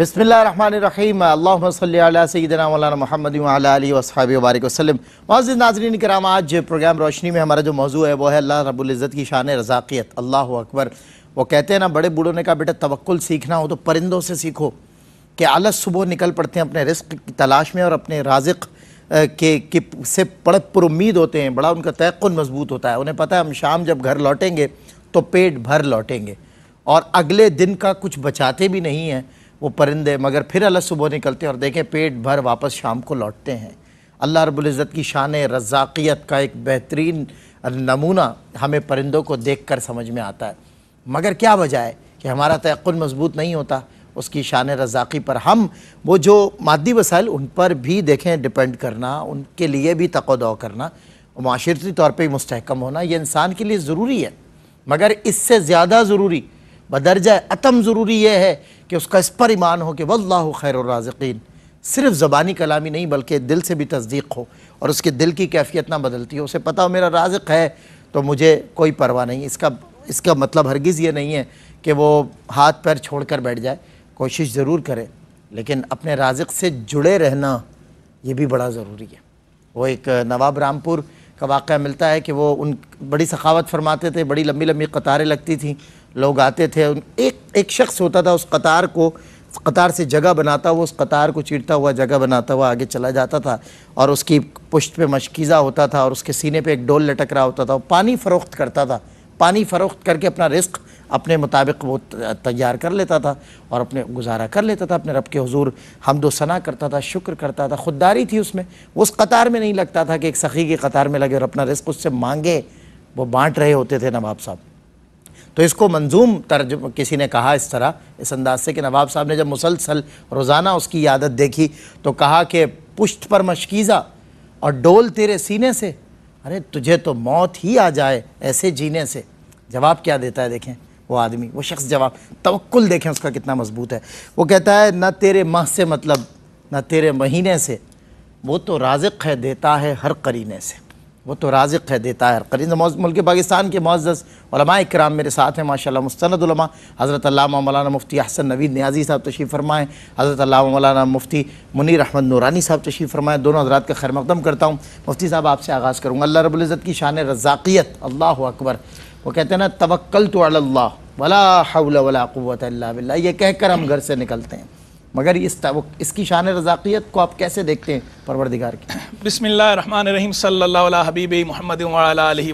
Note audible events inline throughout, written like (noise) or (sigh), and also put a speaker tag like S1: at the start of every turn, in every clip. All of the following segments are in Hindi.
S1: बसमीम अल्लाम सैदना महमद वसाब वबारक वसलम मज़ नाजरीन कराम आज प्रोग्राम रोशनी में हमारा जो मौजू है वो है अल्लाह रबुल्ज़त की शान रज़ाकियत अल्लाह अकबर वो कहते हैं ना बड़े बूढ़ों ने कहा बेटा तवक्ल सीखना हो तो परिंदों से सीखो कि आलस सुबह निकल पड़ते हैं अपने रिस्क की तलाश में और अपने राजिक के, के से बड़े पुरुद होते हैं बड़ा उनका तयन मजबूत होता है उन्हें पता है हम शाम जब घर लौटेंगे तो पेट भर लौटेंगे और अगले दिन का कुछ बचाते भी नहीं हैं वो परिंदे मगर फिर अलग सुबह निकलते हैं और देखें पेट भर वापस शाम को लौटते हैं अल्लाह रबुल्ज़त की शान रज़ाकियत का एक बेहतरीन नमूना हमें परिंदों को देख कर समझ में आता है मगर क्या वजह है कि हमारा तयकुन मजबूत नहीं होता उसकी शान रज़ाकी पर हम वो जो मादी वसाइल उन पर भी देखें डिपेंड करना उनके लिए भी दौ करना माशरती तौर पर मुस्तकम होना यह इंसान के लिए ज़रूरी है मगर इससे ज़्यादा ज़रूरी बदरज अतम ज़रूरी यह है कि उसका इस पर ईमान हो कि वल्ला खैर सिर्फ ज़बानी कलामी नहीं बल्कि दिल से भी तस्दीक हो और उसके दिल की कैफियत ना बदलती हो उसे पता हो मेरा राजक है तो मुझे कोई परवाह नहीं इसका इसका मतलब हरगिज़ ये नहीं है कि वो हाथ पैर छोड़ कर बैठ जाए कोशिश ज़रूर करे लेकिन अपने राजक से जुड़े रहना ये भी बड़ा ज़रूरी है वो एक नवाब रामपुर का वाक़ मिलता है कि वो उन बड़ी सखावत फरमाते थे बड़ी लंबी लंबी कतारें लगती थी लोग आते थे एक एक शख्स होता था उस कतार को कतार से जगह बनाता हुआ उस कतार को चीरता हुआ जगह बनाता हुआ आगे चला जाता था और उसकी पुश्त पे मशकीज़ा होता था और उसके सीने पे एक डोल लटक रहा होता था वो पानी फ़रोख्त करता था पानी फ़रोख्त करके अपना रिस्क अपने मुताबिक वो तैयार कर लेता था और अपने गुजारा कर लेता था अपने रब के हजूर हमदोसना करता था शुक्र करता था खुददारी थी उसमें वो उस कतार में नहीं लगता था कि एक सखी की कतार में लगे और अपना रिस्क उससे मांगे वो बांट रहे होते थे नवाब साहब तो इसको मंजूम तर्ज किसी ने कहा इस तरह इस अंदाज से कि नवाब साहब ने जब मुसलसल रोज़ाना उसकी आदत देखी तो कहा कि पुश्त पर मशकीज़ा और डोल तेरे सीने से अरे तुझे तो मौत ही आ जाए ऐसे जीने से जवाब क्या देता है देखें वो आदमी वो शख्स जवाब तवक्ल देखें उसका कितना मजबूत है वो कहता है न तेरे माह से मतलब न तेरे महीने से वो तो राजक है देता है हर करीने से वो तो राजिक है देता है करीन मुल्क पाकिस्तान के मोज़ कराम मेरे साथ हैं माशा मुस्तनदलमा हज़रत मौलाना मुफ्ती हसन नवीद न्याजी साहब तशीफ़ फरमाएँ हज़रत मौलाना मुफ्ती मुनीर अहमद नूरानी साहब तशीफ़ फरमाएँ दोनों हजरात का खैर मकदम करता हूँ मुफ्ती साहब आपसे आगाज़ करूँगा अल्लाह रबुल्ज़त की शान रज़ाकियत अल्लाह अकबर वो कहते हैं ना तवक्ल तो अल्लाह वला हौल वला क़वत अल्ला ये कहकर हम घर से निकलते हैं मगर इस इसकी शान रजाकियत को आप कैसे देखते हैं परवरदिगार की
S2: बसमीम सल हबीब महमद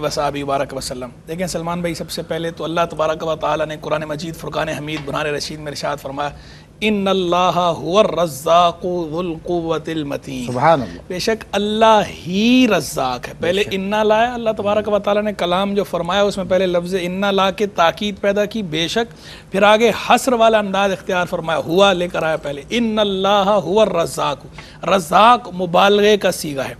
S2: वसाबी वबारक वसलम देखें सलमान भाई सबसे पहले तो अल्लाह तबारक व ताली ने कुरान मजीद फ़ुरान हमीद बुरान रशीद में इरशाद फरमाया इन अल्लाह बेशक अल्लाह ही रज़ाक है पहले इन्ना लाया अल्लाह तबारक वाली ने कलाम जो फरमाया उसमें पहले लफ्ज़ इन्ना ला के ताक़ीद पैदा की बेशक फिर आगे हसर वाला अंदाज इख्तियार फरमाया हुआ लेकर आया पहले इन अल्लाह हुआ रज़ाक रज़ाक मुबालगे का सीगा है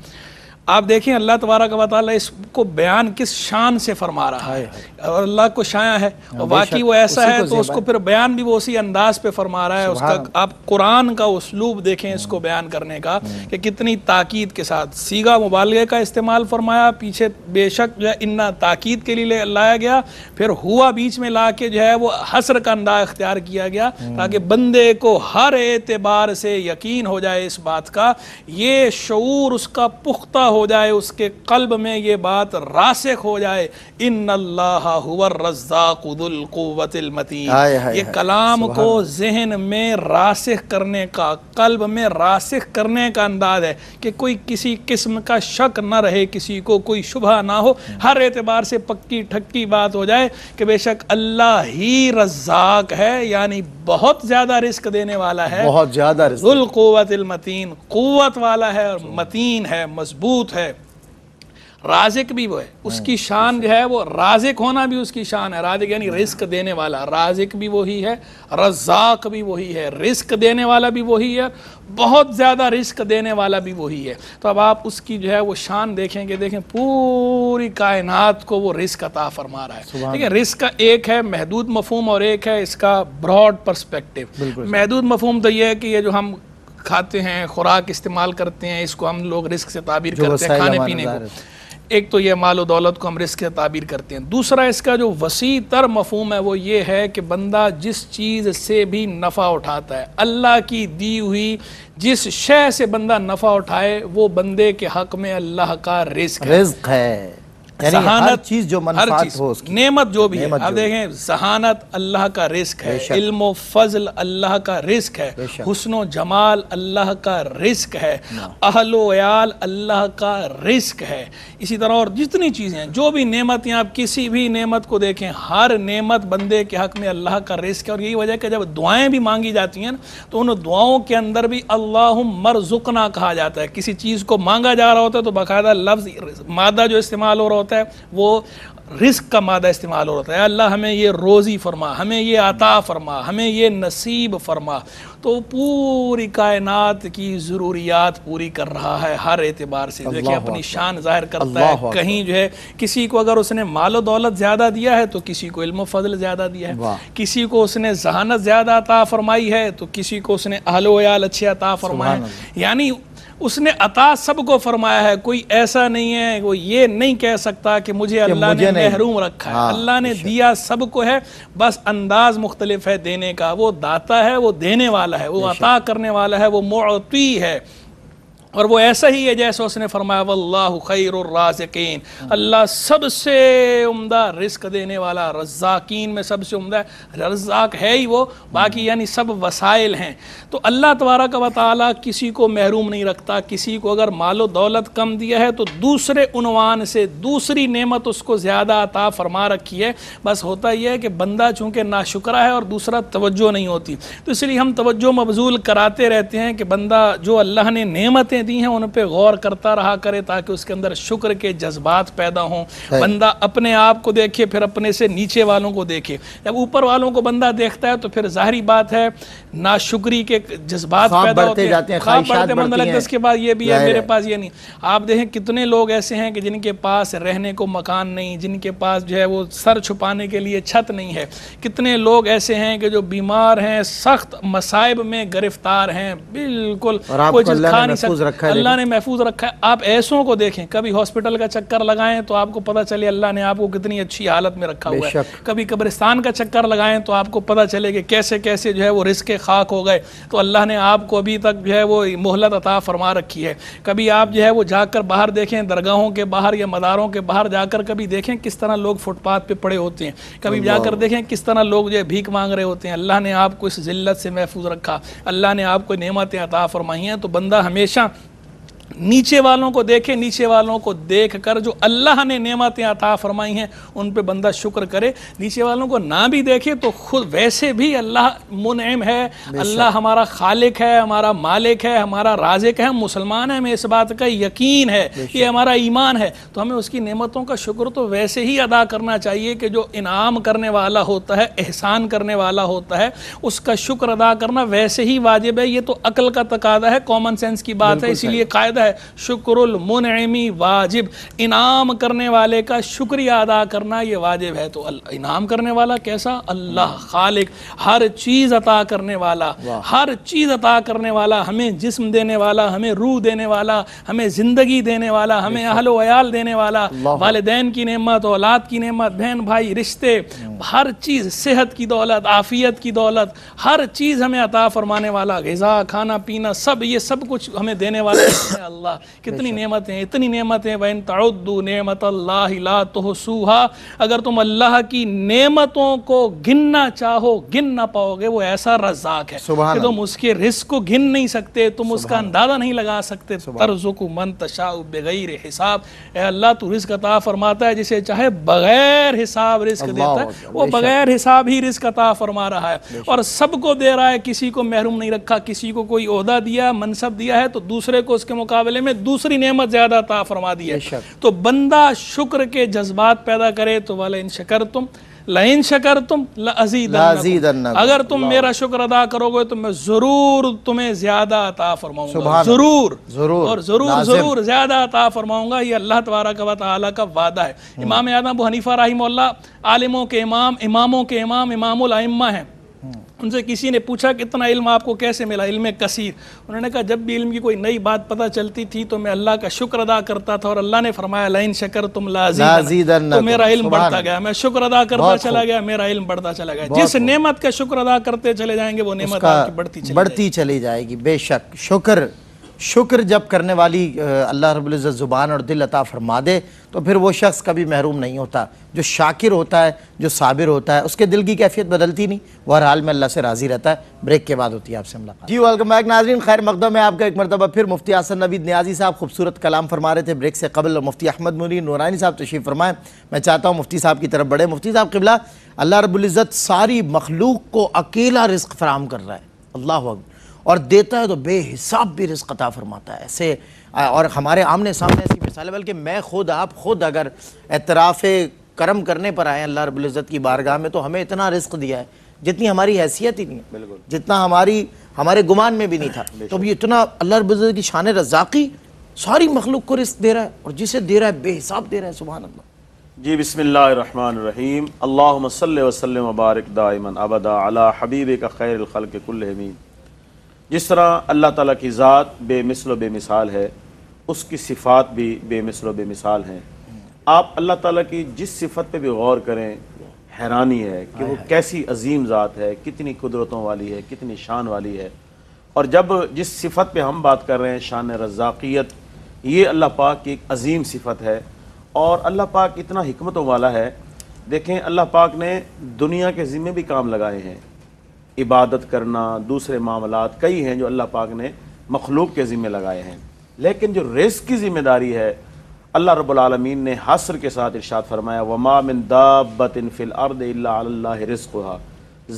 S2: आप देखें अल्लाह तबारक वाली इसको बयान किस शान से फरमा रहा है और अल्लाह को शाया है हाँ, और बाकी वो ऐसा है तो उसको फिर बयान भी वो उसी अंदाज पे फरमा रहा है उसका आप कुरान का उसलूब देखें इसको हाँ। बयान करने का हाँ। कि कितनी ताकीद के साथ सीगा मुबालगे का इस्तेमाल फरमाया पीछे बेशक जो है इन्ना ताकीद के लिए लाया गया फिर हुआ बीच में ला के जो है वो हसर का अंदाज अख्तियार किया गया ताकि बंदे को हर एतबार से यकीन हो जाए इस बात का ये शूर उसका पुख्ता हो जाए उसके कल्ब में ये बात रासख हो जाए इन अल्लाह रज़ाकुदुल्क़ुवतिलमतीन ये कलाम को जहन में रासिख करने का कल्ब में रासिख करने का अंदाज है कि कोई किसी किस्म का शक ना रहे किसी को कोई शुभा ना हो हर एतबार से पक्की ठक्की बात हो जाए कि बेशक अल्लाह ही रज़ाक है यानी बहुत ज़्यादा रिस्क देने वाला है बहुत ज़्यादा रिस्क मतीन क़ुवत वाला है और मतीन है मजबूत है राजिक भी वो है उसकी हाँ, शान जो है वो राजिक होना भी उसकी शान है राजिक यानी हाँ। रिस्क देने वाला राजिक भी वही है रज़ाक भी वही है रिस्क देने वाला भी वही है बहुत ज़्यादा रिस्क देने वाला भी वही है तो अब आप उसकी जो है वो शान देखेंगे देखें पूरी कायनात को वो रिस्क अता फरमा रहा है ठीक है रिस्क का एक है महदूद मफहम और एक है इसका ब्रॉड परस्पेक्टिव महदूद मफहम तो ये है कि ये जो हम खाते हैं खुराक इस्तेमाल करते हैं इसको हम लोग रिस्क से ताबीर करते हैं खाने पीने को एक तो यह माल दौलत को हम रिस्क ताबीर करते हैं दूसरा इसका जो वसी तर मफहम है वो ये है कि बंदा जिस चीज़ से भी नफ़ा उठाता है अल्लाह की दी हुई जिस शह से बंदा नफ़ा उठाए वो बंदे के हक में अल्लाह का रिस्क
S1: रिस्क है
S2: सहानत चीज जो चीज़ हो नेमत जो भी नेमत है आप देखें सहानत अल्लाह का रिस्क है इल्म फजल अल्लाह का रिस्क है हुस्न जमाल अल्लाह का रिस्क है अहलोयाल अल्लाह का रिस्क है इसी तरह और जितनी चीज़ें जो भी नेमतें आप किसी भी नेमत को देखें हर नेमत बंदे के हक में अल्लाह का रिस्क है और यही वजह कि जब दुआएं भी मांगी जाती हैं ना तो उन दुआओं के अंदर भी अल्लाह मरजुकना कहा जाता है किसी चीज़ को मांगा जा रहा होता है तो बाकायदा लफ्ज़ मादा जो इस्तेमाल हो रहा होता होता है वो रिस्क का मादा इस्तेमाल हो रहा है अल्लाह हमें ये रोज़ी फरमा हमें ये अता फरमा हमें ये नसीब फरमा तो पूरी कायनात की ज़रूरियात पूरी कर रहा है हर एतबार से देखिए अपनी शान ज़ाहिर करता है कहीं जो है किसी को अगर उसने मालो दौलत ज़्यादा दिया है तो किसी को इल्म फजल ज़्यादा दिया है किसी को उसने जहानत ज़्यादा अता फरमाई है तो किसी को उसने अहलोयाल अच्छे अता फरमाया यानी उसने अता सबको फरमाया है कोई ऐसा नहीं है वो ये नहीं कह सकता कि मुझे अल्लाह ने महरूम रखा है हाँ, अल्लाह ने दिया सबको है बस अंदाज मुख्तलिफ है देने का वो दाता है वो देने वाला है वो अता करने वाला है वो मोती है और वो ऐसा ही है जैसे उसने फरमाया वल्लाह खैरराजकिन अल्लाह सबसे उम्दा रिस्क देने वाला रज़ाकिन में सबसे उम्दा रज़ाक है ही वो बाकी यानी सब वसाइल हैं तो अल्लाह तबारक व ताली किसी को महरूम नहीं रखता किसी को अगर मालो दौलत कम दिया है तो दूसरे उनवान से दूसरी नेमत उसको ज़्यादा अता फरमा रखी है बस होता यह है कि बंदा चूँकि शुक्रा है और दूसरा तवज्जो नहीं होती तो इसलिए हम तवज्जो मबजूल कराते रहते हैं कि बंदा जो अल्लाह ने नेमतें दी हैं उन पर गौर करता रहा करे ताकि उसके अंदर शुक्र के जज्बात पैदा हों बंदा अपने आप को देखे फिर अपने से नीचे वालों को देखे जब ऊपर वालों को बंदा देखता है तो फिर जाहरी बात है ना शुक्री के जज्बात पैदा होते हैं बढ़ते मन मतलब इसके बाद ये भी है मेरे पास ये नहीं आप देखें कितने लोग ऐसे हैं कि जिनके पास रहने को मकान नहीं जिनके पास जो है वो सर छुपाने के लिए छत नहीं है कितने लोग ऐसे हैं कि जो बीमार हैं सख्त मसाइब में गिरफ्तार हैं बिल्कुल कोई खा नहीं सकते रखा है अल्लाह ने महफूज रखा है आप ऐसों को देखें कभी हॉस्पिटल का चक्कर लगाएं तो आपको पता चले अल्लाह ने आपको कितनी अच्छी हालत में रखा हुआ है कभी कब्रिस्तान का चक्कर लगाएं तो आपको पता चले कि कैसे कैसे जो है वो रिस्क खाक हो गए तो अल्लाह ने आपको अभी तक जो है वो मोहलत अता फरमा रखी है कभी आप जो है वो जाकर बाहर देखें दरगाहों के बाहर या मदारों के बाहर जाकर कभी देखें किस तरह लोग फुटपाथ पर पड़े होते हैं कभी जाकर देखें किस तरह लोग जो है भीख मांग रहे होते हैं अल्लाह ने आपको इस जिल्लत से महफूज रखा अल्लाह ने आपको नेमतें अता फरमाई हैं तो बंदा हमेशा नीचे वालों को देखे नीचे वालों को देख कर जो अल्लाह ने नेमतें अता फरमाई हैं उन पर बंदा शुक्र करे नीचे वालों को ना भी देखे तो खुद वैसे भी अल्लाह मुनम है अल्लाह हमारा खालिक है हमारा मालिक है हमारा राजिक है मुसलमान है हमें इस बात का यकीन है ये हमारा ईमान है तो हमें उसकी नेमतों का शुक्र तो वैसे ही अदा करना चाहिए कि जो इनाम करने वाला होता है एहसान करने वाला होता है उसका शुक्र अदा करना वैसे ही वाजिब है ये तो अकल का तकादा है कॉमन सेंस की बात है इसीलिए कायदा है है शुक्रुल मुनमी वाजिब इनाम करने वाले का शुक्रिया अदा करना ये वाजिब है तो इनाम करने वाला कैसा अल्लाह खालिक हर चीज़ अता करने वाला हर चीज़ अता करने वाला हमें जिस्म देने वाला हमें रूह देने वाला हमें ज़िंदगी देने वाला हमें अहल वयाल देने वाला वालदेन की नमत औलाद की नमत बहन भाई रिश्ते हम्म। हर चीज़ सेहत की दौलत आफ़ियत की दौलत हर चीज़ हमें अता फरमाने वाला गज़ा खाना पीना सब ये सब कुछ हमें देने वाला (coughs) अल्लाह कितनी नेमतें हैं इतनी नेमतें वैन तड़ुद्दू नेमत अल्लाह तो सूहा अगर तुम अल्लाह की नेमतों को गिनना चाहो गिन ना पाओगे वो ऐसा रजाक है कि तुम उसके रिस्क को गिन नहीं सकते तुम उसका अंदाज़ा नहीं लगा सकते तर्ज मन तशाउ बगैर हिसाब ए अल्लाह तो रिस्क अता फरमाता है जिसे चाहे बगैर हिसाब रिस्क देता है वो बगैर हिसाब ही रिस्क अता फरमा रहा है और सबको दे रहा है किसी को महरूम नहीं रखा किसी को कोई अहदा दिया मनसब दिया है तो दूसरे को उसके मुकाबले मुकाबले में दूसरी नेमत ज़्यादा ता फरमा दी है तो बंदा शुक्र के जज्बात पैदा करे तो वाले इन शकर तुम लाइन शकर तुम लजीदन अगर तुम मेरा शुक्र अदा करोगे तो मैं जरूर तुम्हें ज्यादा अता फरमाऊंगा जरूर
S1: जरूर और जरूर जरूर
S2: ज्यादा अता फरमाऊंगा ये अल्लाह तबारा का वाला का वादा है हम्म। इमाम आदम हनीफा रही आलिमों के इमाम इमामों के इमाम इमाम है उनसे किसी ने पूछा कि इतना इल्म आपको कैसे मिला इल्म कसीर उन्होंने कहा जब भी इल्म की कोई नई बात पता चलती थी तो मैं अल्लाह का शुक्र अदा करता था और अल्लाह ने फरमाया लाइन शकर तुम लाजी तो मेरा इल्म बढ़ता गया मैं शुक्र अदा करता चला गया मेरा इल्म बढ़ता चला गया जिस नेमत का शुक्र अदा करते चले जाएंगे वो नेमत बढ़ती बढ़ती
S1: चली जाएगी बेशक शुक्र शुक्र जब करने वाली अल्लाह रब ज़ुबान और दिल अता फरमा दे तो फिर वो शख्स कभी महरूम नहीं होता जो शाकिर होता है जो साबिर होता है उसके दिल की कैफियत बदलती नहीं वह हर हाल में अल्लाह से राज़ी रहता है ब्रेक के बाद होती है आपसे मुलाकात जी वेलकम बैक नाजरीन खैर मकदम है आपका एक मरतबा फिर मुफ्ती आसन नबी न्याजी साहब खूबसूरत कलाम फरमा रहे थे ब्रेक से कबल मुफ्ती अहमद मुनी नूरानी साहब तशीफ़ फरमाए मैं चाहता हूँ मुफ्ती साहब की तरफ बढ़े मुफ्ती साहब किबला अल्लाह रबुल्ज़त सारी मखलूक को अकेला रिस्क फराम कर रहा है अल्लाह अकबर और देता है तो बेहिसाब भी रिस्क अता फरमाता है ऐसे और हमारे आमने सामने ऐसी मिसाल है बल्कि मैं खुद आप खुद अगर एतराफ़ करम करने पर आए अल्लाह रबुल्ज़त की बारगाह में तो हमें इतना रिस्क दिया है जितनी हमारी हैसियत ही नहीं है बिल्कुल जितना हमारी हमारे गुमान में भी नहीं था तो भी इतना अल्लाह रबुल्ज़त की शान रजाकी सारी मखलूक को रिस्क दे रहा है और जिसे दे रहा है बेहिसाब दे रहा है सुबह अल्लाह
S3: जी बसमीम वसलम वबारक दामन अबदा अला हबीब का खैर खल के जिस तरह अल्लाह ताला की ज़ात बेमिसल बेमिसाल है उसकी सिफ़ात भी बेमिसल बेमिसाल हैं आप अल्लाह ताला की जिस सिफत पे भी गौर करें हैरानी है कि वो कैसी अजीम ज़ात है कितनी कुदरतों वाली है कितनी शान वाली है और जब जिस सिफत पे हम बात कर रहे हैं शान रज़ाकियत ये अल्लाह पाक की एक अजीम सिफत है और अल्लाह पाक इतना हमतों वाला है देखें अल्लाह पाक ने दुनिया के ज़िम्मे भी काम लगाए हैं इबादत करना दूसरे मामला कई हैं जो अल्लाह पाक ने मखलूक के ज़िम्मे लगाए हैं लेकिन जो रिस्क की ज़िम्मेदारी है अल्लाह रबालमीन ने हसर के साथ इर्शाद फरमाया वमा मिन दाबतिन फिल अर्द रिस्क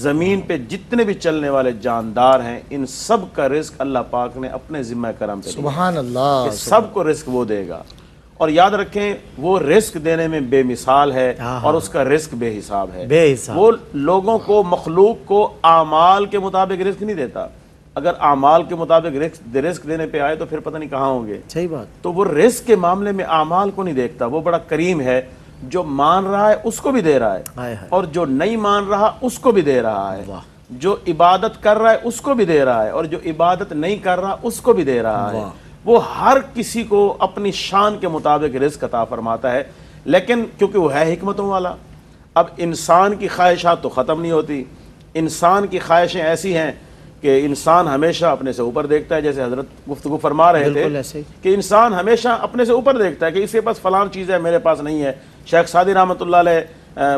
S3: ज़मीन पे जितने भी चलने वाले जानदार हैं इन सब का रिस्क अल्लाह पाक ने अपने ज़िम्मे करम पे सुबह को सबको रिस्क वो देगा और याद रखें वो रिस्क देने में बेमिसाल है हाँ, हाँ। और उसका रिस्क बेहिसाब है बेहिसाब वो लोगों को मखलूक को आमाल के मुताबिक रिस्क नहीं देता अगर आमाल के मुताबिक रिस्क रिस्क देने पे आए तो फिर पता नहीं कहाँ होंगे सही बात तो वो रिस्क के मामले में आमाल को नहीं देखता वो बड़ा करीम है जो मान रहा है उसको भी दे रहा है, है। और जो नहीं मान रहा उसको भी दे रहा है जो इबादत कर रहा है उसको भी दे रहा है और जो इबादत नहीं कर रहा उसको भी दे रहा है वो हर किसी को अपनी शान के मुताबिक रिस्क अता फरमाता है लेकिन क्योंकि वो है हमतों वाला अब इंसान की ख्वाहिशात तो ख़त्म नहीं होती इंसान की ख्वाहिशें ऐसी हैं कि इंसान हमेशा अपने से ऊपर देखता है जैसे हजरत गुफ्तु फरमा रहे थे कि इंसान हमेशा अपने से ऊपर देखता है कि इसके पास फलान चीज़ है मेरे पास नहीं है शेख सादी रहमत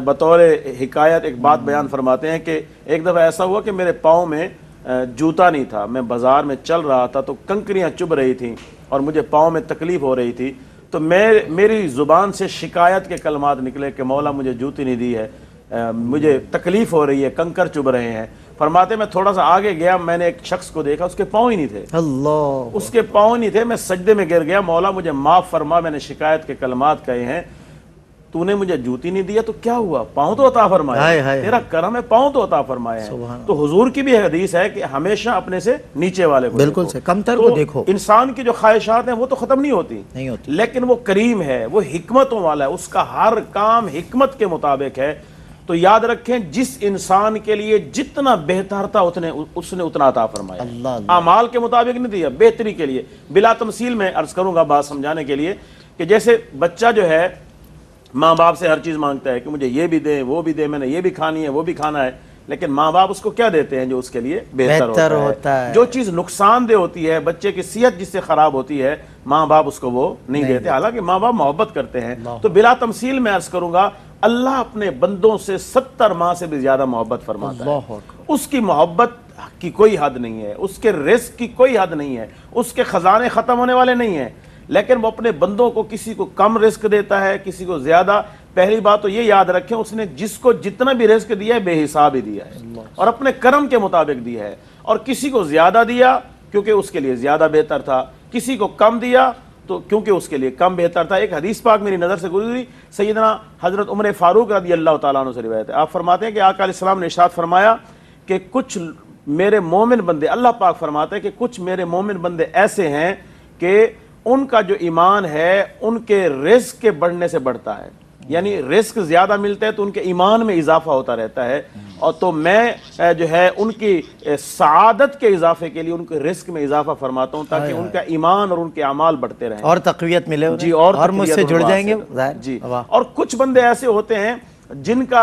S3: बतौर हिकायत एक बात हम्म। बयान फरमाते हैं कि एक दफ़ा ऐसा हुआ कि मेरे पाँव में जूता नहीं था मैं बाज़ार में चल रहा था तो कंकरियाँ चुभ रही थी और मुझे पाँव में तकलीफ़ हो रही थी तो मैं मेरी ज़ुबान से शिकायत के कलमात निकले कि मौला मुझे जूती नहीं दी है आ, मुझे तकलीफ़ हो रही है कंकर चुभ रहे हैं फरमाते मैं थोड़ा सा आगे गया मैंने एक शख्स को देखा उसके पाँव ही नहीं थे अल्लाह उसके पाँव ही नहीं थे मैं सजदे में गिर गया मौला मुझे माफ़ फरमा मैंने शिकायत के कलमात कहे हैं तूने मुझे जूती नहीं दिया तो क्या हुआ पाँव तो अता फरमाया हाय, तेरा करम है पाँव तो अता फरमाया है तो हुजूर की भी हदीस है कि हमेशा अपने से नीचे वाले को बिल्कुल से कमतर तो को देखो इंसान की जो ख्वाहिशात हैं वो तो खत्म नहीं होती नहीं होती लेकिन वो करीम है वो हिकमतों वाला है उसका हर काम हिकमत के मुताबिक है तो याद रखें जिस इंसान के लिए जितना बेहतर था उतने उसने उतना अता फरमाया अमाल के मुताबिक नहीं दिया बेहतरी के लिए बिला तमसील में अर्ज करूंगा बात समझाने के लिए कि जैसे बच्चा जो है माँ बाप से हर चीज़ मांगता है कि मुझे ये भी दे वो भी दे मैंने ये भी खानी है वो भी खाना है लेकिन माँ बाप उसको क्या देते हैं जो उसके लिए बेहतर, होता, होता होता है। जो चीज़ नुकसानदेह होती है बच्चे की सेहत जिससे ख़राब होती है माँ बाप उसको वो नहीं, नहीं देते हालांकि माँ बाप मोहब्बत करते हैं तो बिला तमसील मैं अर्ज करूंगा अल्लाह अपने बंदों से सत्तर माह से भी ज़्यादा मोहब्बत फरमाता है उसकी मोहब्बत की कोई हद नहीं है उसके रिस्क की कोई हद नहीं है उसके ख़जाने ख़त्म होने वाले नहीं है लेकिन वो अपने बंदों को किसी को कम रिस्क देता है किसी को ज़्यादा पहली बात तो ये याद रखें उसने जिसको जितना भी रिस्क दिया है बेहिसाब ही दिया है और अपने कर्म के मुताबिक दिया है और किसी को ज़्यादा दिया क्योंकि उसके लिए ज़्यादा बेहतर था किसी को कम दिया तो क्योंकि उसके लिए कम बेहतर था एक हदीस पाक मेरी नज़र से गुजरी सैदना हज़रत उमर फ़ारूक रदी अल्लाह तुम से रिवायत है आप फरमाते हैं कि इस्लाम ने इशात फरमाया कि कुछ मेरे मोमिन बंदे अल्लाह पाक फरमाते हैं कि कुछ मेरे मोमिन बंदे ऐसे हैं कि उनका जो ईमान है उनके रिस्क के बढ़ने से बढ़ता है यानी रिस्क ज़्यादा मिलता है तो उनके ईमान में इजाफा होता रहता है और तो मैं जो है उनकी सादत के इजाफे के लिए उनके रिस्क में इजाफा फरमाता हूँ ताकि उनका ईमान और उनके अमाल बढ़ते रहे
S1: और तकवीत मिले जी और, और मुझसे जुड़ जाएंगे जी
S3: और कुछ बंदे ऐसे होते हैं जिनका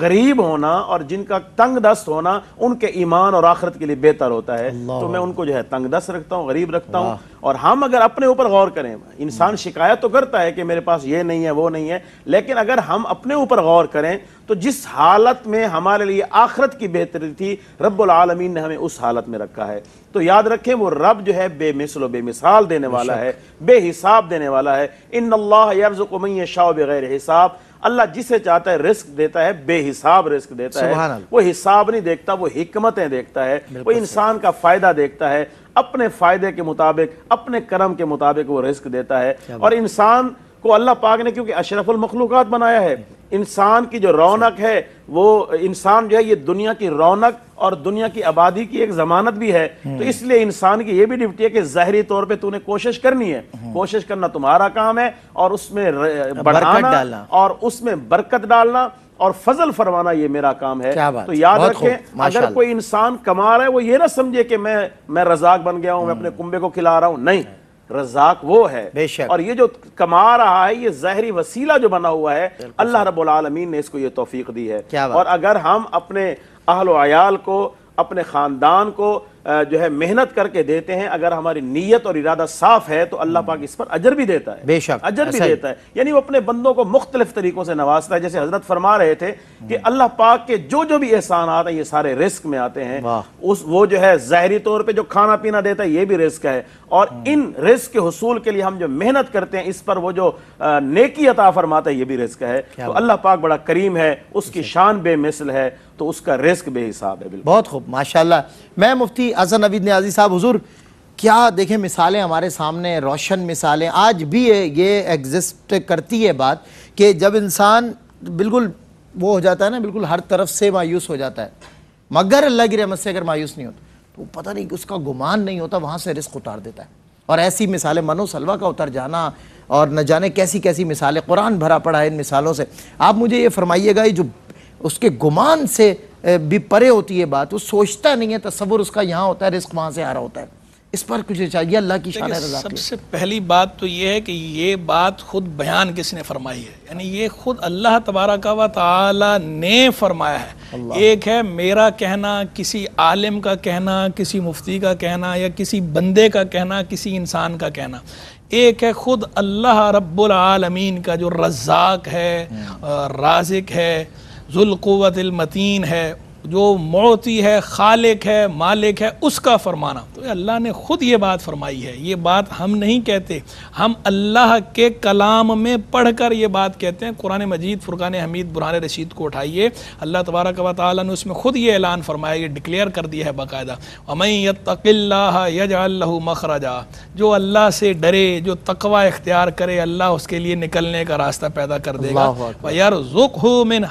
S3: गरीब होना और जिनका तंग दस्त होना उनके ईमान और आखरत के लिए बेहतर होता है तो मैं उनको जो है तंग दस्त रखता हूँ गरीब रखता हूँ और हम हाँ, अगर अपने ऊपर गौर करें इंसान शिकायत तो करता है कि मेरे पास ये नहीं है वो नहीं है लेकिन अगर हम अपने ऊपर गौर करें तो जिस हालत में हमारे लिए आखरत की बेहतरी थी रबालमीन ने हमें उस हालत में रखा है तो याद रखें वो रब जो है बेमिसल बेमिसाल देने वाला है बेहिसाब देने वाला है इन अल्लाह यर्ज़ को शाह बगैर हिसाब अल्लाह जिसे चाहता है रिस्क देता है बेहिसाब रिस्क देता है वो हिसाब नहीं देखता वो हिकमतें देखता है वो इंसान का फायदा देखता है अपने फायदे के मुताबिक अपने कर्म के मुताबिक वो रिस्क देता है और इंसान को अल्लाह पाक ने क्योंकि अशरफुल मखलूक बनाया है इंसान की जो रौनक है वो इंसान जो है ये दुनिया की रौनक और दुनिया की आबादी की एक जमानत भी है हम्म। तो इसलिए इंसान की ये भी ड्यूटी है कि जहरी तौर पे तूने कोशिश करनी है हम्म। कोशिश करना तुम्हारा काम है और उसमें बढ़ाना और उसमें बरकत डालना और फजल फरमाना ये मेरा काम है तो याद रखें अगर कोई इंसान कमा रहा है वो ये ना समझे कि मैं मैं रजाक बन गया हूं मैं अपने हम्म। कुंबे को खिला रहा हूँ नहीं रजाक वो है बेशक और ये जो कमा रहा है ये जहरी वसीला जो बना हुआ है अल्लाह रबालमीन ने इसको ये तोफीक दी है और अगर हम अपने अहल आयाल को अपने ख़ानदान को जो है मेहनत करके देते हैं अगर हमारी नीयत और इरादा साफ है तो अल्लाह पाक इस पर अजर भी देता है बेशक अजर भी देता है यानी वो अपने बंदों को मुख्तलिफ तरीकों से नवाजता है जैसे हजरत फरमा रहे थे कि अल्लाह पाक के जो जो भी एहसान आते हैं ये सारे रिस्क में आते हैं उस वो जो है ज़ाहरी तौर पर जो खाना पीना देता है ये भी रिस्क है और इन रिस्क के हसूल के लिए हम जो मेहनत करते हैं इस पर वो जो नेकी अता फरमाता है ये भी रिस्क है तो अल्लाह पाक बड़ा करीम है उसकी शान बेमिसल है तो उसका रिस्क बेहिसाब है
S1: बिल्कुल बहुत खूब माशाल्लाह मैं मुफ्ती अजन नवीद न्याजी साहब हजूर क्या देखें मिसालें हमारे सामने रोशन मिसालें आज भी ये एग्जिस्ट करती है बात कि जब इंसान बिल्कुल वो हो जाता है ना बिल्कुल हर तरफ से मायूस हो जाता है मगर अल्लाह की रहमत से अगर मायूस नहीं होता तो पता नहीं कि उसका गुमान नहीं होता वहाँ से रिस्क उतार देता है और ऐसी मिसालें मनो सलवा का उतर जाना और न जाने कैसी कैसी मिसालें कुरान भरा पड़ा है इन मिसालों से आप मुझे ये फरमाइएगा ये जो उसके गुमान से भी परे होती है बात वो सोचता नहीं है तस्वुर उसका यहाँ होता है रिस्क वहाँ से आ रहा होता है इस पर कुछ चाहिए अल्लाह की शान सबसे
S2: पहली बात तो ये है कि ये बात खुद बयान किसने फरमाई है यानी ये खुद अल्लाह तबारा का व ताला ने फरमाया है एक है मेरा कहना किसी आलिम का कहना किसी मुफ्ती का कहना या किसी बंदे का कहना किसी इंसान का कहना एक है ख़ुद अल्लाह रब्बुल आलमीन का जो रज़ाक है हम्म। राजिक है जुल्कुवतिल मतीन है जो मोती है खालिक है मालिक है उसका फरमाना तो अल्लाह ने ख़ुद ये बात फरमाई है ये बात हम नहीं कहते हम अल्लाह के कलाम में पढ़ कर ये बात कहते हैं कुरान मजीद फुरकान हमीद बुरान रशीद को उठाइए अल्लाह तबारक व ने उसमें ख़ुद ये ऐलान फरमाया ये डिक्लेयर कर दिया है बाकायदा अमई तकिल्ला यजाल्लु मखराजा जो अल्लाह से डरे जो तकवा इख्तियार करे अल्लाह उसके लिए निकलने का रास्ता पैदा कर देगा यार जुक हो मिन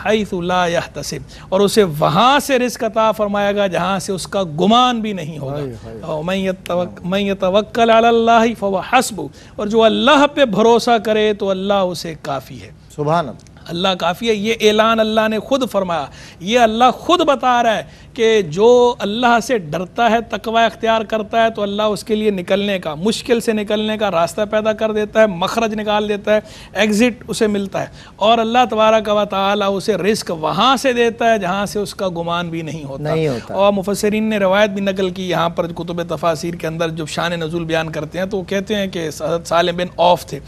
S2: तसिब और उसे वहाँ से रिस्क अता फरमाएगा जहाँ से उसका गुमान भी नहीं होगा और मैं तवक्ल अल्लाह फ़वा हसबू और जो अल्लाह पे भरोसा करे तो अल्लाह उसे काफ़ी है सुबह अल्लाह काफ़ी है ये ऐलान अल्लाह ने खुद फरमाया ये अल्लाह खुद बता रहा है कि जो अल्लाह से डरता है तकवा अख्तियार करता है तो अल्लाह उसके लिए निकलने का मुश्किल से निकलने का रास्ता पैदा कर देता है मखरज निकाल देता है एग्ज़िट उसे मिलता है और अल्लाह तबारा का वाली उसे रिस्क वहाँ से देता है जहाँ से उसका गुमान भी नहीं होता, नहीं होता। और मुफसरीन ने रवायत भी नकल की यहाँ पर कुतुब तफासिर के अंदर जब शान नजूल बयान करते हैं तो वो कहते हैं कि साल बिन ऑफ थे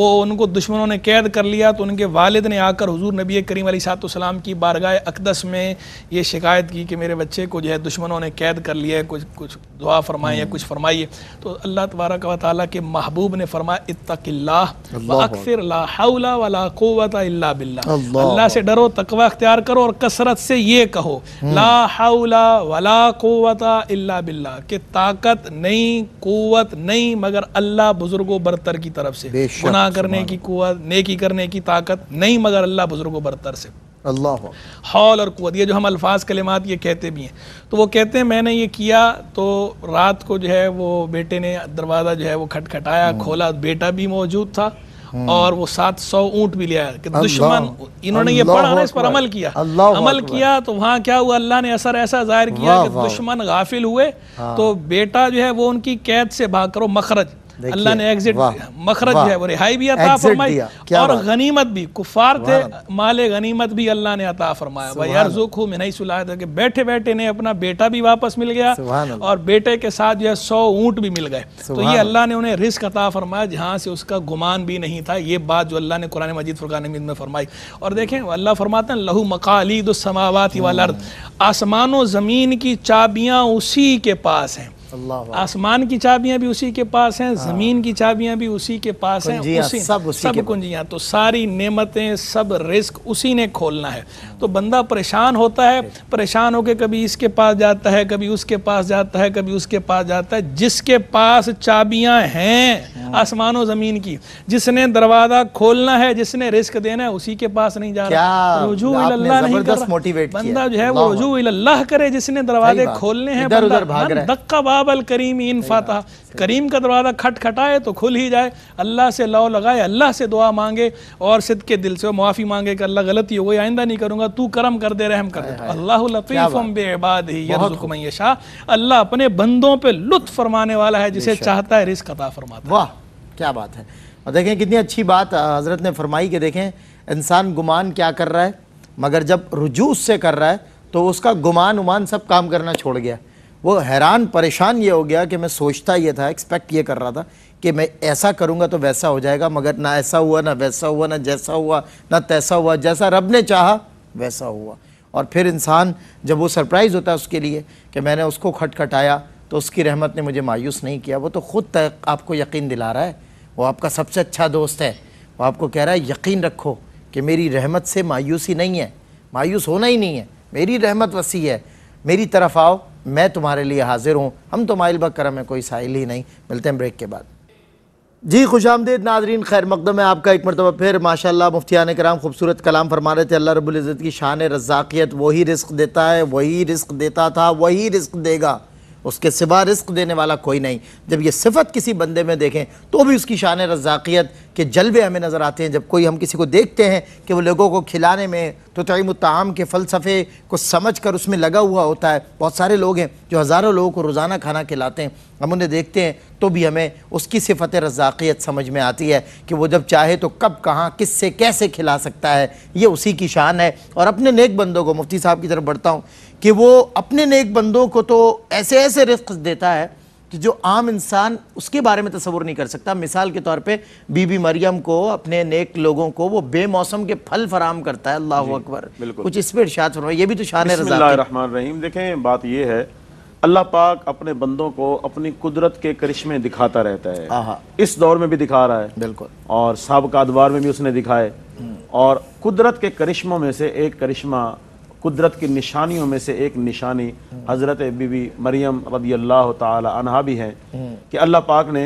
S2: वो उनको दुश्मनों ने कैद कर लिया तो उनके वालद ने आकर हजूर नबी करीम सलाम की बारगाह अकदस में ये शिकायत की कि मेरे मेरे बच्चे को जो है दुश्मनों ने कैद कर लिया है कुछ कुछ दुआ फरमाए या हम्म। कुछ फरमाइए तो अल्लाह तबारक वाली के महबूब ने फरमाया इतला अक्सर अल्लाह से डरो तकवा अख्तियार करो और कसरत से ये कहो हम्म। ला हाउला अल्ला बिल्ला कि ताकत नहीं कुत नहीं मगर अल्लाह बुज़ुर्गो बरतर की तरफ से गुना करने की कुत नेकी करने की ताकत नहीं मगर अल्लाह बुज़ुर्गो बरतर से अल्लाह हौल और कुत ये जो हम अल्फाज कलिमात ये कहते भी हैं तो वो कहते हैं मैंने ये किया तो रात को जो है वो बेटे ने दरवाज़ा जो है वो खटखटाया हम्म। खोला बेटा भी मौजूद था हम्म। और वो सात सौ ऊँट भी लिया कि दुश्मन इन्होंने ये पढ़ा ना इस पर अमल किया अमल किया तो वहाँ क्या हुआ अल्लाह ने असर ऐसा जाहिर किया कि दुश्मन गाफिल हुए हाँ। तो बेटा जो है वो उनकी कैद से भाग करो मखरज अल्लाह ने एग्जिट मखरज जो है वो रिहाई भी अता फरमाई और गनीमत भी कुफार थे माल गनीमत भी अल्लाह ने अता फरमाया भाई अरजुक हूँ मैं था कि बैठे बैठे ने अपना बेटा भी वापस मिल गया और बेटे के साथ जो है सौ ऊँट भी मिल गए तो ये अल्लाह ने उन्हें रिस्क अता फरमाया जहाँ से उसका गुमान भी नहीं था ये बात जो अल्लाह ने कुरान मजीद फुरान मजीद में फरमाई और देखें अल्लाह फरमाते हैं लहू मकालीद समावाती वाल हम्म। आसमान ज़मीन की चाबियाँ उसी के पास हैं आसमान की चाबियां भी उसी के पास हैं हाँ। ज़मीन की चाबियां भी उसी के पास हैं उसी सब उसी सब कुंजियां तो सारी नेमतें सब रिस्क उसी ने खोलना है तो बंदा परेशान होता है परेशान होकर कभी इसके पास जाता है कभी उसके पास जाता है कभी उसके पास जाता है जिसके पास चाबियां हैं हाँ। आसमान और ज़मीन की जिसने दरवाज़ा खोलना है जिसने रिस्क देना है उसी के पास नहीं जा रहा तो रुझू नहीं कर बंदा जो है वो रुझू करे जिसने दरवाजे खोलने हैं धक्का बाबल करीम इन फातह करीम का दरवाज़ा खटखटाए तो खुल ही जाए अल्लाह से लौ लगाए अल्लाह से दुआ मांगे और सिद के दिल से माफ़ी मांगे कि अल्लाह गलती हो गई आइंदा नहीं करूँगा तू करम कर दे रहम कर दे अल्लाह लफ़ीफ़म बेबाद ही शाह अल्लाह अपने बंदों पर लुत्फ फरमाने वाला है जिसे चाहता है रिस्क अता फरमाता वाह क्या बात है
S1: और देखें कितनी अच्छी बात हज़रत ने फरमाई कि देखें इंसान गुमान क्या कर रहा है मगर जब रुजू से कर रहा है तो उसका गुमान उमान सब काम करना छोड़ गया वो हैरान परेशान ये हो गया कि मैं सोचता ये था एक्सपेक्ट ये कर रहा था कि मैं ऐसा करूँगा तो वैसा हो जाएगा मगर ना ऐसा हुआ ना वैसा हुआ ना जैसा हुआ ना तैसा हुआ जैसा रब ने चाहा वैसा हुआ और फिर इंसान जब वो सरप्राइज़ होता है उसके लिए कि मैंने उसको खटखटाया तो उसकी रहमत ने मुझे मायूस नहीं किया वो तो ख़ुद आपको यकीन दिला रहा है वो आपका सबसे अच्छा दोस्त है वो आपको कह रहा है यकीन रखो कि मेरी रहमत से मायूसी नहीं है मायूस होना ही नहीं है मेरी रहमत वसी है मेरी तरफ आओ मैं तुम्हारे लिए हाजिर हूँ हम तो माइल बकर में कोई साहिल ही नहीं मिलते हैं ब्रेक के बाद जी खुश आमदीद नाजरीन खैर मकदम है आपका एक मरतबा फिर माशाल्लाह ने कराम खूबसूरत कलाम फरमा रहे थे अल्लाह रबुल्ज़त की शान रज़ाकियत वही रिस्क देता है वही रिस्क देता था वही रिस्क देगा उसके सिवा रिस्क देने वाला कोई नहीं जब ये सिफत किसी बंदे में देखें तो भी उसकी शान रजाकियत के जलवे हमें नज़र आते हैं जब कोई हम किसी को देखते हैं कि वो लोगों को खिलाने में तो तयमताम के फ़लसफ़े को समझ कर उसमें लगा हुआ होता है बहुत सारे लोग हैं जो हज़ारों लोगों को रोज़ाना खाना खिलाते हैं हम उन्हें देखते हैं तो भी हमें उसकी सिफत रजाकियत समझ में आती है कि वो जब चाहे तो कब कहाँ किस से कैसे खिला सकता है ये उसी की शान है और अपने नेक बंदों को मुफ्ती साहब की तरफ बढ़ता हूँ कि वो अपने नेक बंदों को तो ऐसे ऐसे रिस्क देता है कि जो आम इंसान उसके बारे में तस्वुर नहीं कर सकता मिसाल के तौर पे बीबी मरियम को अपने नेक लोगों को वो बेमौसम के फल फराम करता है अल्लाह अकबर कुछ इस पर इर्शाद फरमाए ये भी तो शान रहीम
S3: देखें बात ये है अल्लाह पाक अपने बंदों को अपनी कुदरत के करिश्मे दिखाता रहता है इस दौर में भी दिखा रहा है बिल्कुल और सबका अदवार में भी उसने दिखाए हम्म। और कुदरत के करिश्मों में से एक करिश्मा कुदरत की निशानियों में से एक निशानी हज़रत बीबी मरियम रदी अल्लाह तहा भी हैं कि अल्लाह पाक ने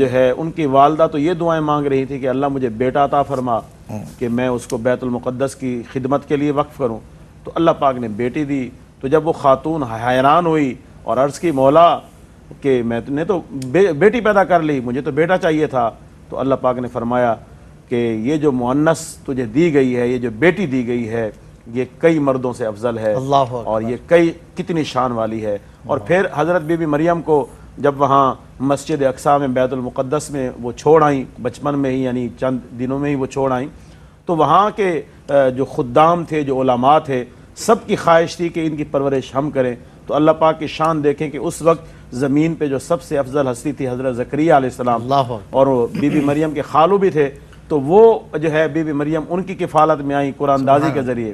S3: जो है उनकी वालदा तो ये दुआएं मांग रही थी कि अल्लाह मुझे बेटा था फरमा कि मैं उसको बैतुलमक़दस की खिदमत के लिए वक्फ़ करूँ तो अल्लाह पाक ने बेटी दी तो जब वो ख़ातून हैरान हुई और अर्ज़ की मौला कि मैंने तो, तो बे, बेटी पैदा कर ली मुझे तो बेटा चाहिए था तो अल्लाह पाक ने फरमाया कि ये जो मुन्नस तुझे दी गई है ये जो बेटी दी गई है ये कई मर्दों से अफजल है और ये कई कितनी शान वाली है और फिर हज़रत बीबी मरियम को जब वहाँ मस्जिद अक्सा में बैतुलमक़दस में वो छोड़ आई बचपन में ही यानी चंद दिनों में ही वो छोड़ आई तो वहाँ के जो खुदाम थे जो ओलामा थे सब की ख्वाहिश थी कि इनकी परवरिश हम करें तो अल्लाह पाक की शान देखें कि उस वक्त ज़मीन पे जो सबसे अफजल हस्ती थी हज़रत ज़करिया और और बीबी मरियम के खालू भी थे तो वो जो है बीबी मरियम उनकी किफालत में आई कुरानदाजी के ज़रिए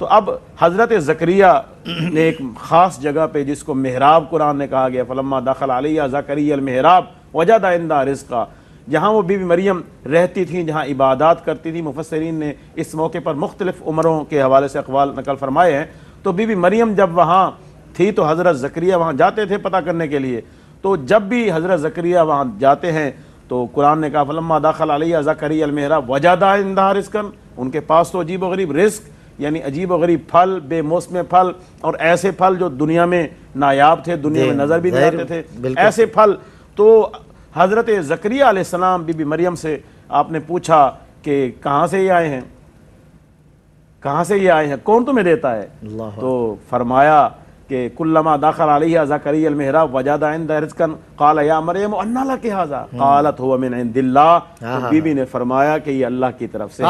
S3: तो अब हज़रत जकरिया ने एक ख़ास जगह पे जिसको मेहराब कुरान ने कहा गया फलम्मा दाखिल आलिया जकरिया मेहराब वजह दाइंदा रिस्का जहाँ वो बीबी मरियम रहती थी जहाँ इबादत करती थी मुफसरीन ने इस मौके पर मुख्तलिफ उम्रों के हवाले से अकवाल नकल फरमाए हैं तो बीबी मरियम जब वहाँ थी तो हज़रत जक्रिया वहाँ जाते थे पता करने के लिए तो जब भी हज़रत जक्रिया वहाँ जाते हैं तो कुरान ने कहा फलम्मा दाखिल अलिया जकरी अलमेरा वजादा इंदा रिस्कन उनके पास तो अजीब गरीब रिस्क यानी अजीब व गरीब फल बेमौसम फल और ऐसे फल जो दुनिया में नायाब थे दुनिया में नज़र भी नहीं आते थे ऐसे फल तो हज़रत ज़करिया बीबी मरियम से आपने पूछा कि कहाँ से ये आए हैं कहाँ से ये आए हैं कौन तुम्हें देता है तो फरमाया कि कुल्लमा दाखिल आलिया जकरी अलमहराब वजादा रिजकन काल या मरियम के हाजा हम्म। कालत हुआ मिन इंदिल्ला तो बीबी ने फरमाया कि ये अल्लाह की तरफ से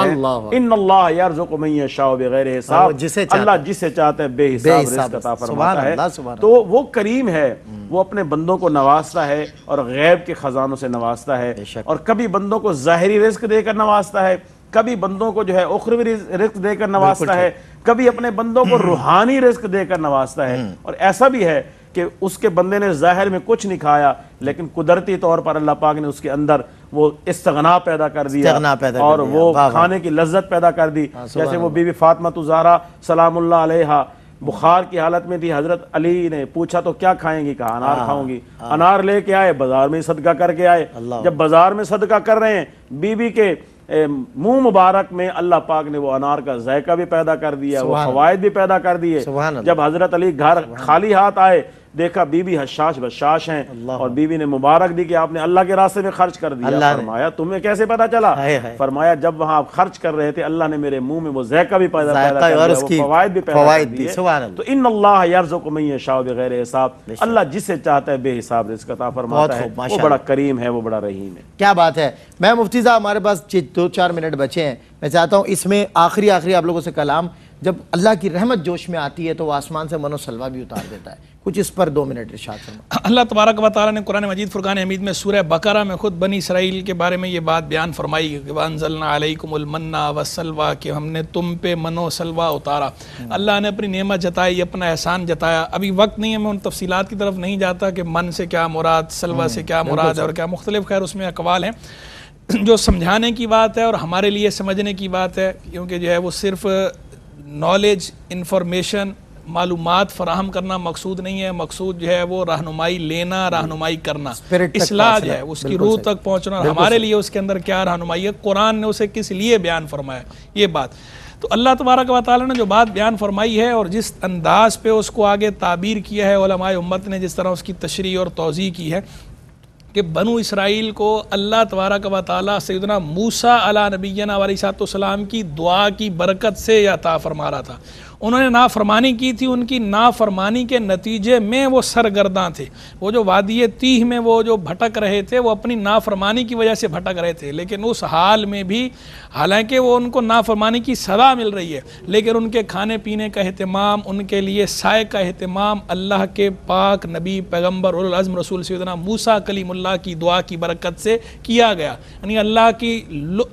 S3: इन अल्लाह यरजुक मन यशाओ बगैर हिसाब जिसे अल्लाह जिसे चाहते बेहिसाब है तो वो करीम है हम्म। वो अपने बंदों को नवाजता है और गैब के खजानों से नवाजता है और कभी बंदों को ज़ाहरी रिस्क देकर नवाजता है कभी बंदों को जो है उखरवी रिस्क देकर नवाजता है कभी अपने बंदों को हम्म। रूहानी रिस्क देकर नवाजता है हम्म। और ऐसा भी है कि उसके बंदे ने जाहिर में कुछ नहीं खाया लेकिन कुदरती तौर पर अल्लाह पाक ने उसके अंदर वो इस्तगना पैदा कर दिया पैदा और कर वो खाने की लज्जत पैदा कर दी हाँ, जैसे वो बीबी फातमा तुजारा सलामुल्ला बुखार की हालत में थी हजरत अली ने पूछा तो क्या खाएंगी कहा अनार हाँ, खाऊंगी हाँ। अनार लेके आए बाजार में सदका करके आए जब बाजार में सदका कर रहे हैं बीबी के मुंह मुबारक में अल्लाह पाक ने वो अनार का जायका भी पैदा कर दिया वो फवायद भी पैदा कर दिए जब हजरत अली घर खाली हाथ आए देखा बीबी हशाश बशाश हैं और बीबी ने मुबारक दी कि आपने अल्लाह के रास्ते में खर्च कर दिया फरमाया तुम्हें कैसे पता चला है है। फरमाया जब वहाँ आप खर्च कर रहे थे अल्लाह ने मेरे मुंह में वो जैका भी पैदा फवायद भी तो इन अल्लाह को मैं शाह बगैर हिसाब अल्लाह जिसे चाहता है बेहिसाब रिस्कता फरमाता है वो बड़ा करीम है वो बड़ा रहीम है
S1: क्या बात है मैं मुफ्ती साहब हमारे पास दो चार मिनट बचे हैं मैं चाहता हूँ इसमें आखिरी आखिरी आप लोगों से कलाम जब अल्लाह की रहमत जोश में आती है तो वह आसमान से मनोसलवा भी उतार देता है कुछ इस पर दो मिनट इर्शाद
S2: (clears throat) अल्लाह तबारक व ने कुरान मजीद फ़ुरान हमीद में सूर्य बकरा में खुद बनी इसराइल के बारे में ये बात बयान फरमाई कि वनजलनाकुमन्ना वसलवा कि हमने तुम पे मनोसलवा उतारा अल्लाह ने अपनी नेमत जताई अपना एहसान जताया अभी वक्त नहीं है मैं उन तफसीत की तरफ नहीं जाता कि मन से क्या मुराद सलवा से क्या हम्म, मुराद और क्या मुख्तलिफ खैर उसमें अकवाल हैं (clears throat) जो समझाने की बात है और हमारे लिए समझने की बात है क्योंकि जो है वो सिर्फ़ नॉलेज इंफॉर्मेशन मालूम फराहम करना मकसूद नहीं है मकसूद जो है वो रहनुमाई लेना रहनुमाई करना इसलाह है उसकी रूह तक पहुँचना हमारे लिए उसके अंदर क्या रहनुमाई है कुरान ने उसे किस लिए बयान फरमाया ये बात तो अल्लाह तबारक वाली ने जो बात बयान फरमाई है और जिस अंदाज पे उसको आगे ताबीर किया है उम्मत ने जिस तरह उसकी तशरी और तोज़ी की है कि बनु इसराइल को अल्लाह तबारा का ताली सदना मूसा अला नबीना वली सलाम की दुआ की बरकत से यह फरमा रहा था उन्होंने नाफरमानी की थी उनकी नाफरमानी के नतीजे में वो सरगर्दा थे वो जो वादिय तीह में वो जो भटक रहे थे वो अपनी नाफरमानी की वजह से भटक रहे थे लेकिन उस हाल में भी हालांकि वो उनको नाफरमानी की सजा मिल रही है लेकिन उनके खाने पीने का अहतमाम उनके लिए साय का अहतमाम अल्लाह के पाक नबी पैगम्बर उजम रसूल सदना मूसा कलीमुल्ला की दुआ की बरकत से किया गया यानी अल्लाह की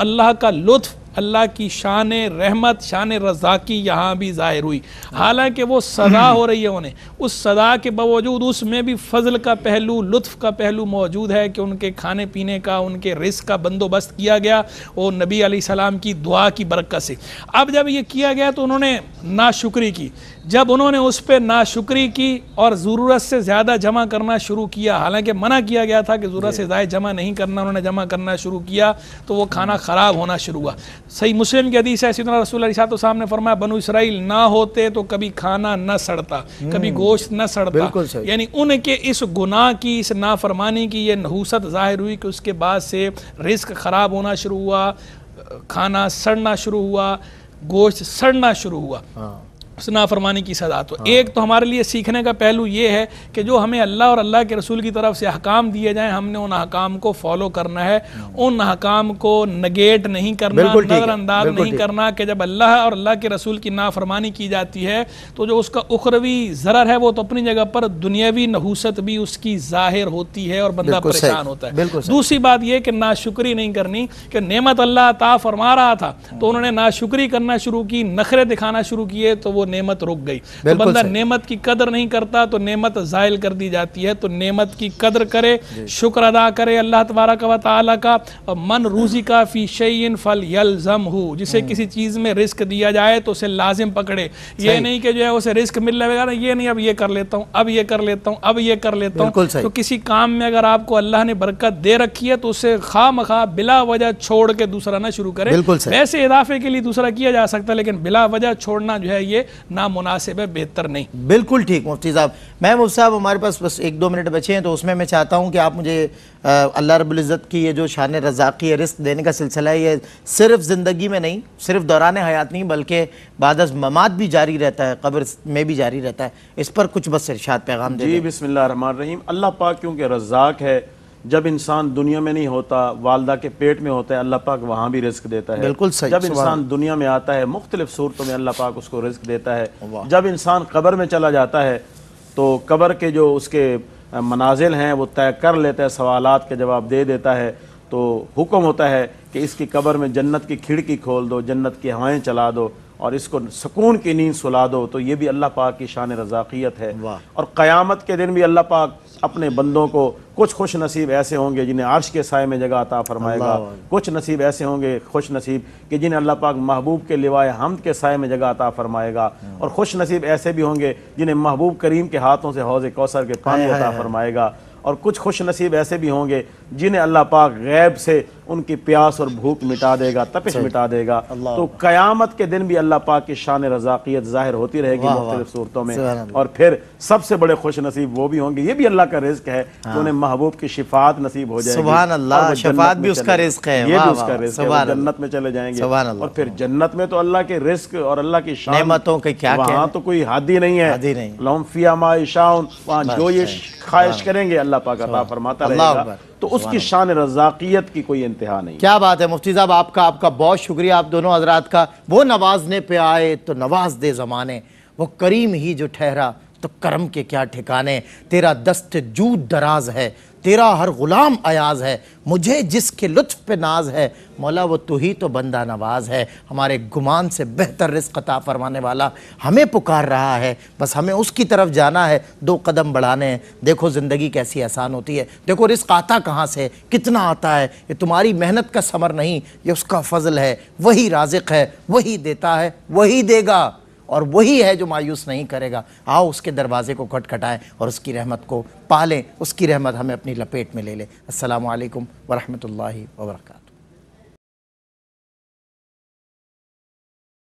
S2: अल्लाह का लुत्फ़ अल्लाह की शान रहमत शान रजाकी यहाँ भी ज़ाहिर हुई हालांकि वो सदा हो रही है उन्हें उस सदा के बावजूद उसमें भी फजल का पहलू लुत्फ़ का पहलू मौजूद है कि उनके खाने पीने का उनके रिस्क का बंदोबस्त किया गया और नबी सलाम की दुआ की बरकत से अब जब ये किया गया तो उन्होंने नाशुक्री की जब उन्होंने उस पर नाशुक्री की और ज़रूरत से ज़्यादा जमा करना शुरू किया हालांकि मना किया गया था कि ज़रूरत से ज़्यादा जमा नहीं करना उन्होंने जमा करना शुरू किया तो वो खाना ख़राब होना शुरू हुआ सही मुस्लिम के हदीस है इसी तरह रसूल अली तो साहब ने फरमाया बनु इसराइल ना होते तो कभी खाना न सड़ता कभी हम्म। गोश्त न सड़ता यानी उनके इस गुनाह की इस नाफरमानी की यह नहूसत ज़ाहिर हुई कि उसके बाद से रिस्क ख़राब होना शुरू हुआ खाना सड़ना शुरू हुआ गोश्त सड़ना शुरू हुआ हाँ। नाफरमानी की सज़ा तो हाँ। एक तो हमारे लिए सीखने का पहलू ये है कि जो हमें अल्लाह और अल्लाह के रसूल की तरफ से हकाम दिए जाएं हमने उन हकाम को फॉलो करना है हाँ। उन हकाम को नगेट नहीं करना नज़रअंदाज नहीं करना कि जब अल्लाह और अल्लाह के रसूल की नाफरमानी की जाती है तो जो उसका उखरवी ज़र है वो तो अपनी जगह पर दुनियावी नहूसत भी उसकी ज़ाहिर होती है और बंदा परेशान होता है दूसरी बात यह कि नाशुक्री नहीं करनी कि नेमत अल्लाह ता फरमा रहा था तो हाँ। उन्होंने नाशुक्री करना शुरू की नखरे दिखाना शुरू किए तो वो नेमत रुक गई तो बंदा नेमत की कदर नहीं करता तो नेमत जायल कर दी जाती है तो नेमत की कदर करे शुक्र अदा करे अल्लाह तबारक व ताली का मन रूजी का फी शैन फल यलजम हो जिसे हम्म। किसी चीज़ में रिस्क दिया जाए तो उसे लाजिम पकड़े ये नहीं कि जो है उसे रिस्क मिलने लगेगा ना ये नहीं अब ये कर लेता हूँ अब ये कर लेता हूँ अब ये कर लेता हूँ तो किसी काम में अगर आपको अल्लाह ने बरकत दे रखी है तो उसे खाम खा बिला वजह छोड़ के दूसरा ना शुरू करे वैसे इजाफे के लिए दूसरा किया जा सकता है लेकिन बिला वजह छोड़ना जो है ये ना मुनासिब है बेहतर नहीं
S1: बिल्कुल ठीक मुफ्ती साहब मैं मुफ्ती साहब हमारे पास बस एक दो मिनट बचे हैं तो उसमें मैं चाहता हूँ कि आप मुझे अल्लाह रबुल्ज़त की ये जो शान रजाकी है रिस्क देने का सिलसिला है ये सिर्फ ज़िंदगी में नहीं सिर्फ दौरान हयात नहीं बल्कि बाद ममात भी जारी रहता है कब्र में भी जारी रहता है इस पर कुछ बस
S3: इर्शाद पैगाम जी बिस्मिल्लाह रहमान रहीम अल्लाह पाक क्योंकि रजाक है जब इंसान दुनिया में नहीं होता वालदा के पेट में होता है अल्लाह पाक वहाँ भी रिस्क देता है बिल्कुल सही जब इंसान दुनिया में आता है मुख्तलिफ सूरतों में अल्लाह पाक उसको रिस्क देता है जब इंसान कबर में चला जाता है तो कबर के जो उसके मनाजिल हैं वो तय कर लेता है सवाल के जवाब दे देता है तो हुक्म होता है कि इसकी कबर में जन्नत की खिड़की खोल दो जन्नत की हवाएं चला दो और इसको सुकून की नींद सुला दो तो ये भी अल्लाह पाक की शान रजाकियत है और क़यामत के दिन भी अल्लाह पाक अपने बंदों को कुछ खुश नसीब ऐसे होंगे जिन्हें आर्श के साय में जगह अता फरमाएगा कुछ नसीब ऐसे होंगे खुश नसीब कि जिन्हें अल्लाह पाक महबूब के लिवाए हमद के साय में जगह अता फरमाएगा हाँ। और खुश नसीब ऐसे भी होंगे जिन्हें महबूब करीम के हाथों से हौज कौसर के पानी अता फरमाएगा और कुछ खुश नसीब ऐसे भी होंगे जिन्हें अल्लाह पाक गैब से उनकी प्यास और भूख मिटा देगा तपिश मिटा देगा तो कयामत के दिन भी अल्लाह पाक की शान रजाकियत जाहिर होती रहेगी मुख्तलिफ सूरतों में और फिर सबसे बड़े खुश नसीब वो भी होंगे ये भी अल्लाह का रिस्क है तो उन्हें महबूब की शिफात नसीब हो जाएगी अल्लाह शिफात भी उसका है ये भी उसका है जन्नत में चले जाएंगे और फिर जन्नत में तो अल्लाह के रिस्क और अल्लाह की शामतों के क्या वहाँ तो कोई हादी नहीं है लम्फिया माशाउन वहाँ जो ये ख्वाहिश करेंगे अल्लाह पाक अल्लाह फरमाता रहेगा तो उसकी शान रजाकियत की कोई इंतहा नहीं क्या
S1: बात है मुफ्ती साहब आपका आपका बहुत शुक्रिया आप दोनों हजरात का वो नवाजने पे आए तो नवाज दे ज़माने वो करीम ही जो ठहरा तो करम के क्या ठिकाने तेरा दस्त जूद दराज है तेरा हर गुलाम अयाज है मुझे जिसके लुत्फ़ पे नाज है मौला वो तू ही तो बंदा नवाज है हमारे गुमान से बेहतर रिस्क अता फरमाने वाला हमें पुकार रहा है बस हमें उसकी तरफ जाना है दो कदम बढ़ाने हैं देखो ज़िंदगी कैसी आसान होती है देखो रिस्क आता कहाँ से कितना आता है ये तुम्हारी मेहनत का समर नहीं ये उसका फजल है वही राजिक है वही देता है वही देगा और वही है जो मायूस नहीं करेगा आओ उसके दरवाजे को खटखटाएं और उसकी रहमत को पालें उसकी रहमत हमें अपनी लपेट में ले लें असलकम वरहमल वर्का